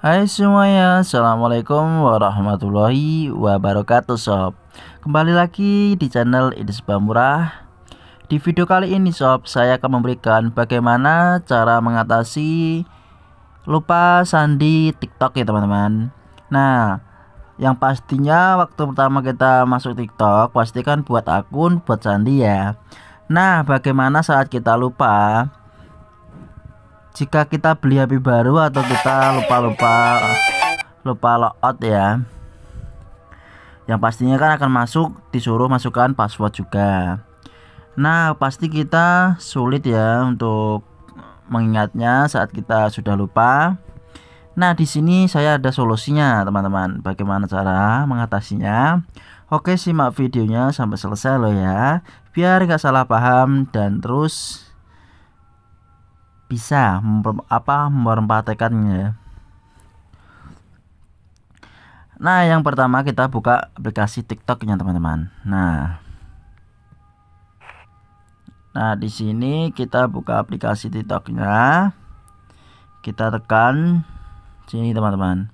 Hai semuanya, Assalamualaikum warahmatullahi wabarakatuh sob Kembali lagi di channel Idris Bamurah Di video kali ini sob, saya akan memberikan bagaimana cara mengatasi lupa sandi tiktok ya teman-teman Nah, yang pastinya waktu pertama kita masuk tiktok pastikan buat akun, buat sandi ya Nah, bagaimana saat kita lupa jika kita beli HP baru atau kita lupa-lupa lupa logout ya yang pastinya kan akan masuk disuruh masukkan password juga nah pasti kita sulit ya untuk mengingatnya saat kita sudah lupa nah di sini saya ada solusinya teman-teman bagaimana cara mengatasinya oke simak videonya sampai selesai loh ya biar nggak salah paham dan terus bisa memper, apa memperhatikannya Nah, yang pertama kita buka aplikasi TikToknya teman-teman. Nah, nah di sini kita buka aplikasi TikToknya. Kita tekan sini teman-teman.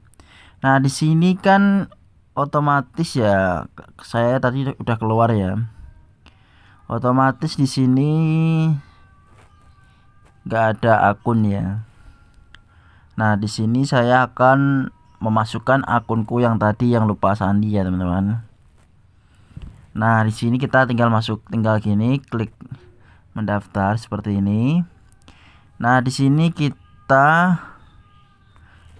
Nah, di sini kan otomatis ya saya tadi udah keluar ya. Otomatis di sini nggak ada akun ya nah di sini saya akan memasukkan akunku yang tadi yang lupa sandi ya teman-teman nah di sini kita tinggal masuk tinggal gini klik mendaftar seperti ini nah di sini kita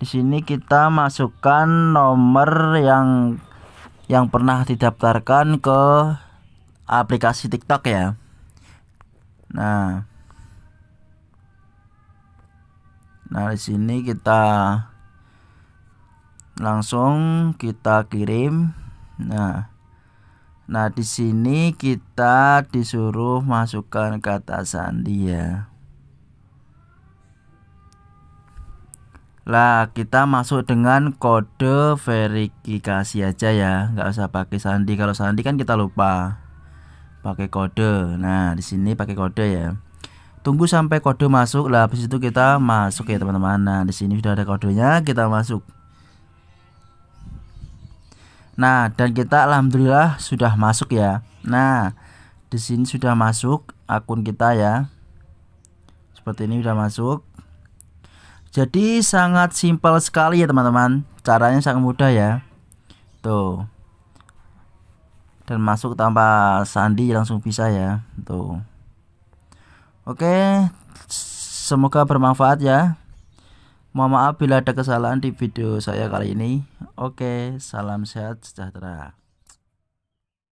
di sini kita masukkan nomor yang yang pernah didaftarkan ke aplikasi TikTok ya. Nah, Nah, di sini kita langsung kita kirim. Nah, nah di sini kita disuruh masukkan kata sandi ya. Lah, kita masuk dengan kode verifikasi aja ya, nggak usah pakai sandi. Kalau sandi kan kita lupa pakai kode. Nah, di sini pakai kode ya tunggu sampai kode masuk lah habis itu kita masuk ya teman-teman nah di sini sudah ada kodenya kita masuk nah dan kita alhamdulillah sudah masuk ya nah di sini sudah masuk akun kita ya seperti ini sudah masuk jadi sangat simpel sekali ya teman-teman caranya sangat mudah ya tuh dan masuk tanpa sandi langsung bisa ya tuh Oke, semoga bermanfaat ya. Mohon maaf bila ada kesalahan di video saya kali ini. Oke, salam sehat sejahtera.